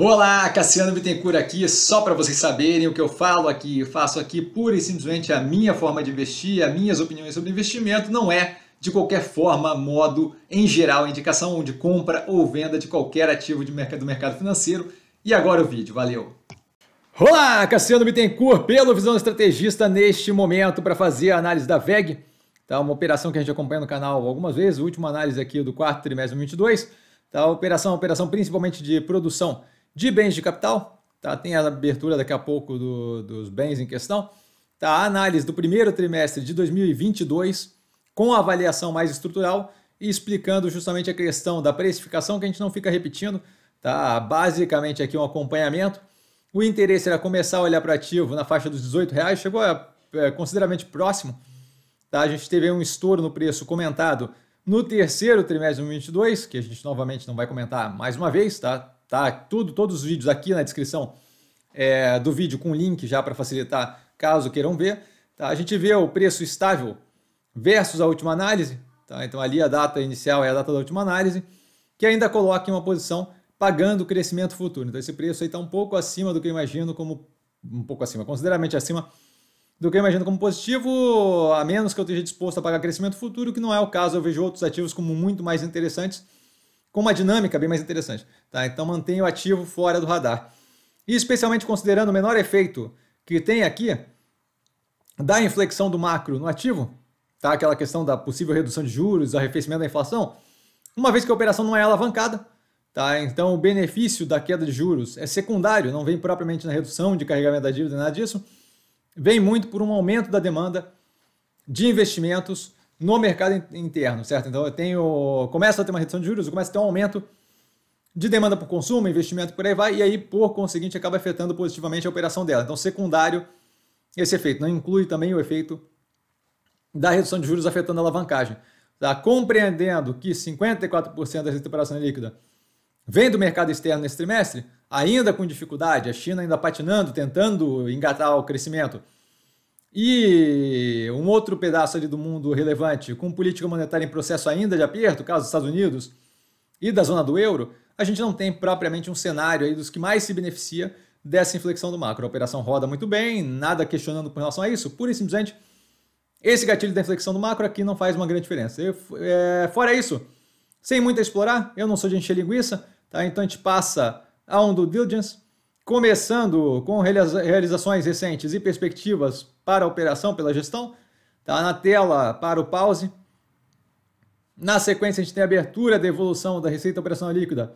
Olá, Cassiano Bittencourt aqui, só para vocês saberem o que eu falo aqui, eu faço aqui pura e simplesmente a minha forma de investir, as minhas opiniões sobre investimento, não é de qualquer forma, modo, em geral, indicação de compra ou venda de qualquer ativo de mercado, do mercado financeiro. E agora o vídeo, valeu! Olá, Cassiano Bittencourt, pelo Visão Estrategista, neste momento para fazer a análise da VEG, tá? uma operação que a gente acompanha no canal algumas vezes, a última análise aqui do quarto trimestre de 2022, tá? operação, operação principalmente de produção de bens de capital, tá? tem a abertura daqui a pouco do, dos bens em questão, tá? a análise do primeiro trimestre de 2022 com a avaliação mais estrutural e explicando justamente a questão da precificação que a gente não fica repetindo, tá? basicamente aqui um acompanhamento. O interesse era começar a olhar para ativo na faixa dos 18 reais, chegou a, é, consideravelmente próximo. Tá? A gente teve um estouro no preço comentado no terceiro trimestre de 2022, que a gente novamente não vai comentar mais uma vez, tá? tá? Tudo, todos os vídeos aqui na descrição é, do vídeo com link já para facilitar caso queiram ver. Tá? A gente vê o preço estável versus a última análise, tá? Então ali a data inicial é a data da última análise, que ainda coloca em uma posição pagando o crescimento futuro. Então esse preço aí está um pouco acima do que eu imagino como um pouco acima, consideravelmente acima do que eu imagino como positivo, a menos que eu esteja disposto a pagar crescimento futuro, que não é o caso. Eu vejo outros ativos como muito mais interessantes com uma dinâmica bem mais interessante. Tá? Então mantenha o ativo fora do radar. E especialmente considerando o menor efeito que tem aqui da inflexão do macro no ativo, tá? aquela questão da possível redução de juros, arrefecimento da inflação, uma vez que a operação não é alavancada, tá? então o benefício da queda de juros é secundário, não vem propriamente na redução de carregamento da dívida, nada disso, vem muito por um aumento da demanda de investimentos no mercado interno, certo? Então eu tenho, começa a ter uma redução de juros, começa a ter um aumento de demanda por consumo, investimento por aí vai, e aí por conseguinte acaba afetando positivamente a operação dela. Então secundário esse efeito, não inclui também o efeito da redução de juros afetando a alavancagem. Tá? Compreendendo que 54% da recuperação líquida vem do mercado externo nesse trimestre, ainda com dificuldade, a China ainda patinando, tentando engatar o crescimento, e um outro pedaço ali do mundo relevante, com política monetária em processo ainda de aperto, caso dos Estados Unidos e da zona do euro, a gente não tem propriamente um cenário aí dos que mais se beneficia dessa inflexão do macro. A operação roda muito bem, nada questionando com relação a isso, pura e simplesmente esse gatilho da inflexão do macro aqui não faz uma grande diferença. Eu, é, fora isso, sem muito a explorar, eu não sou de encher linguiça, tá? então a gente passa a um do diligence, Começando com realizações recentes e perspectivas para a operação pela gestão, tá na tela para o pause. Na sequência, a gente tem a abertura da evolução da receita operacional líquida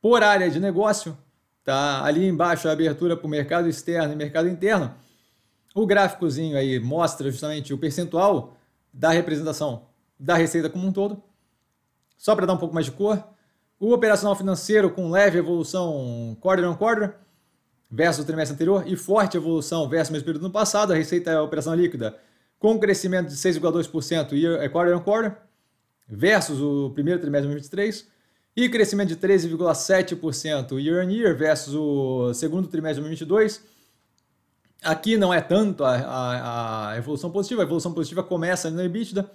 por área de negócio. Tá ali embaixo a abertura para o mercado externo e mercado interno. O gráficozinho aí mostra justamente o percentual da representação da receita como um todo. Só para dar um pouco mais de cor, o operacional financeiro com leve evolução quarter on quarter versus o trimestre anterior e forte evolução versus o mesmo período no passado. A receita é a operação líquida com crescimento de 6,2% year é, quarter on quarter versus o primeiro trimestre de 2023 e crescimento de 13,7% year on year versus o segundo trimestre de 2022. Aqui não é tanto a, a, a evolução positiva, a evolução positiva começa no EBITDA,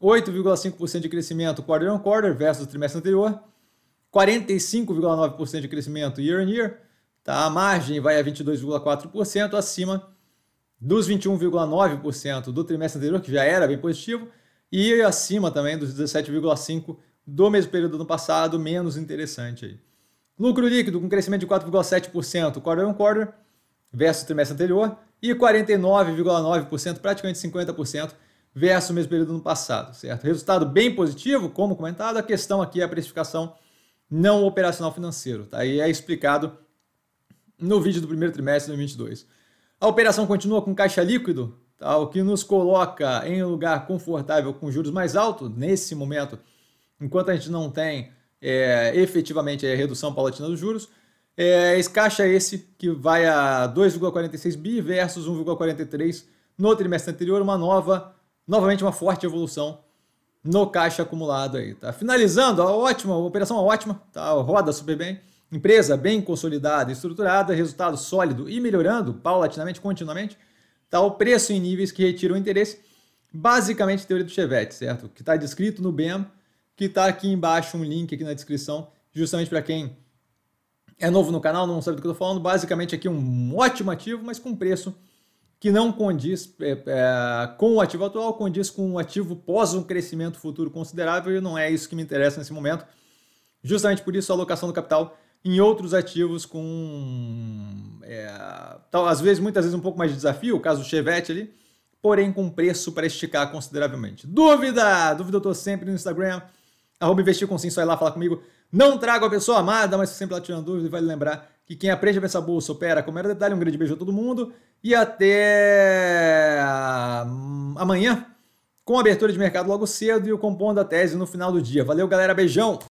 8,5% de crescimento quarter on quarter versus o trimestre anterior 45,9% de crescimento year on year. Tá? A margem vai a 22,4%, acima dos 21,9% do trimestre anterior, que já era bem positivo, e acima também dos 17,5% do mesmo período do ano passado, menos interessante. Aí. Lucro líquido com crescimento de 4,7% quarter on quarter versus o trimestre anterior e 49,9%, praticamente 50% versus o mesmo período do ano passado, certo? Resultado bem positivo, como comentado, a questão aqui é a precificação não operacional financeiro, tá? E é explicado no vídeo do primeiro trimestre de 2022. A operação continua com caixa líquido, tá? o que nos coloca em um lugar confortável com juros mais altos nesse momento, enquanto a gente não tem é, efetivamente a redução paulatina dos juros. É, esse caixa é esse que vai a 2,46 bi versus 1,43 no trimestre anterior, uma nova, novamente uma forte evolução no caixa acumulado aí, tá? Finalizando, ó, ótima, operação ótima, tá? Roda super bem. Empresa bem consolidada, estruturada, resultado sólido e melhorando paulatinamente, continuamente. Tá o preço em níveis que retiram interesse, basicamente teoria do Chevette, certo? Que está descrito no BEM, que está aqui embaixo um link aqui na descrição, justamente para quem é novo no canal, não sabe do que eu estou falando. Basicamente aqui um ótimo ativo, mas com preço que não condiz é, é, com o ativo atual, condiz com um ativo pós um crescimento futuro considerável e não é isso que me interessa nesse momento. Justamente por isso a alocação do capital em outros ativos com, é, tal, às vezes, muitas vezes um pouco mais de desafio, o caso do Chevette ali, porém com preço para esticar consideravelmente. Dúvida! Dúvida eu estou sempre no Instagram, arroba investir com sim, só ir lá falar comigo. Não trago a pessoa amada, mas sempre lá tirando dúvida e vale lembrar que quem aprende a pensar bolsa opera com mero detalhe. Um grande beijo a todo mundo e até hum, amanhã com a abertura de mercado logo cedo e o compondo da tese no final do dia. Valeu, galera. Beijão!